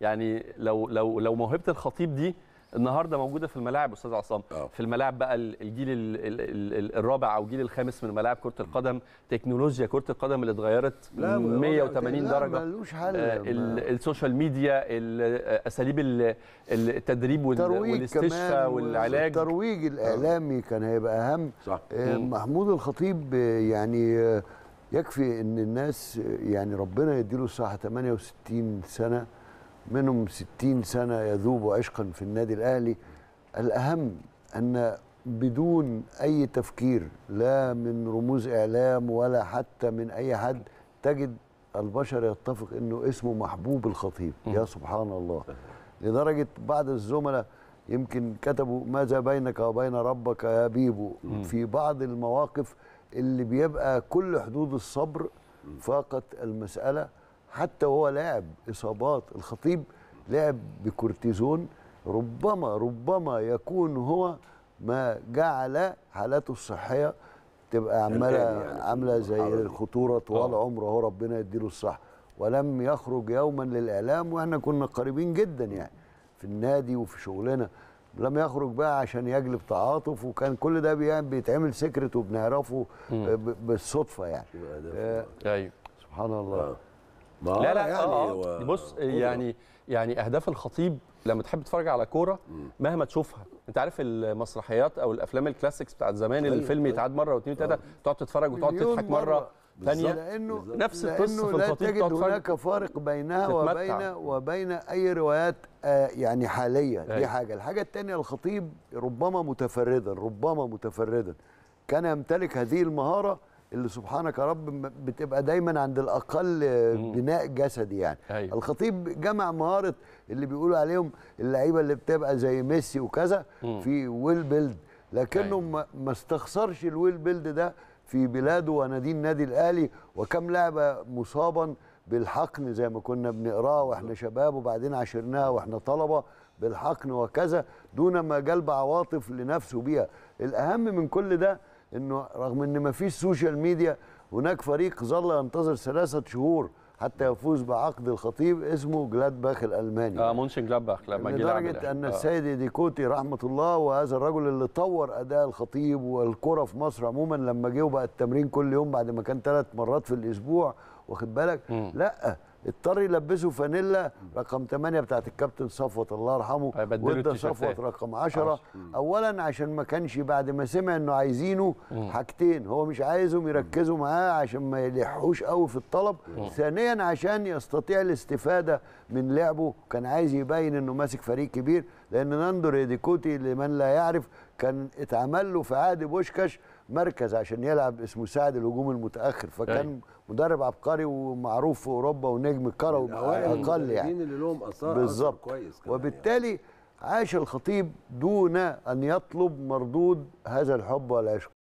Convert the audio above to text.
يعني لو لو لو موهبه الخطيب دي النهارده موجوده في الملاعب استاذ عصام أوه. في الملاعب بقى الجيل الرابع او الجيل الخامس من ملاعب كره القدم تكنولوجيا كره القدم اللي اتغيرت 180 درجه لا ملوش حل آه السوشيال ميديا آه، اساليب التدريب والاستشفاء والعلاج الترويج آه. الاعلامي كان هيبقى اهم صح. آه، محمود الخطيب يعني يكفي ان الناس يعني ربنا يديله الصحه 68 سنه منهم 60 سنة يذوب عشقا في النادي الأهلي الأهم أن بدون أي تفكير لا من رموز إعلام ولا حتى من أي حد تجد البشر يتفق أنه اسمه محبوب الخطيب يا سبحان الله لدرجة بعض الزملاء يمكن كتبوا ماذا بينك وبين ربك يا بيبو في بعض المواقف اللي بيبقى كل حدود الصبر فاقت المسألة حتى وهو لاعب اصابات الخطيب لعب بكورتيزون ربما ربما يكون هو ما جعل حالاته الصحيه تبقى عماله يعني عامله زي الخطوره طوال آه. عمره هو ربنا يديله الصحه ولم يخرج يوما للاعلام واحنا كنا قريبين جدا يعني في النادي وفي شغلنا لم يخرج بقى عشان يجلب تعاطف وكان كل ده يعني بيتعمل سكرت وبنعرفه بالصدفه يعني آه، ايوه سبحان الله آه. لا لا يعني آه, آه. بص يعني يعني اهداف الخطيب لما تحب تتفرج على كوره مهما تشوفها انت عارف المسرحيات او الافلام الكلاسيكس بتاعت زمان اللي أيوه، الفيلم أيوه. يتعاد مره واثنين وثلاثه آه. تقعد تتفرج وتقعد تضحك مره ثانيه لانه نفس القصه في الخطيب لا تجد هناك فارق بينها وبين وبين اي روايات آه، يعني حاليه دي أيوه. حاجه الحاجه الثانيه الخطيب ربما متفردا ربما متفردا كان يمتلك هذه المهاره اللي سبحانك يا رب بتبقى دايما عند الاقل بناء جسدي يعني أيوة. الخطيب جمع مهاره اللي بيقولوا عليهم اللعيبه اللي بتبقى زي ميسي وكذا في ويل بيلد لكنه أيوة. ما استخسرش الويل بيلد ده في بلاده ونادي النادي الاهلي وكم لاعب مصابا بالحقن زي ما كنا بنقراه واحنا شباب وبعدين عشرناها واحنا طلبه بالحقن وكذا دون ما جلب عواطف لنفسه بيها الاهم من كل ده انه رغم ان ما فيش سوشيال ميديا هناك فريق ظل ينتظر ثلاثه شهور حتى يفوز بعقد الخطيب اسمه جلادباخ الالماني اه مونشن جلادباخ لما جه لدرجه ان آه. السيد ديكوتي رحمه الله وهذا الرجل اللي طور اداء الخطيب والكره في مصر عموما لما جه وبقى التمرين كل يوم بعد ما كان ثلاث مرات في الاسبوع واخد بالك لا اضطر يلبسه فانيلا رقم 8 بتاعت الكابتن صفوت الله يرحمه وادى صفوت رقم 10 اولا عشان ما كانش بعد ما سمع انه عايزينه حاجتين هو مش عايزهم يركزوا معاه عشان ما يلحوش قوي في الطلب ثانيا عشان يستطيع الاستفاده من لعبه كان عايز يبين انه ماسك فريق كبير لان ناندو ريديكوتي لمن لا يعرف كان اتعمل له في عهد بوشكاش مركز عشان يلعب اسمه ساعد الهجوم المتاخر فكان أي. أيوه. مدرب عبقري ومعروف في اوروبا ونجم كروي اقل يعني اللي لهم اثار بالظبط كويس وبالتالي عاش الخطيب دون ان يطلب مردود هذا الحب والعشق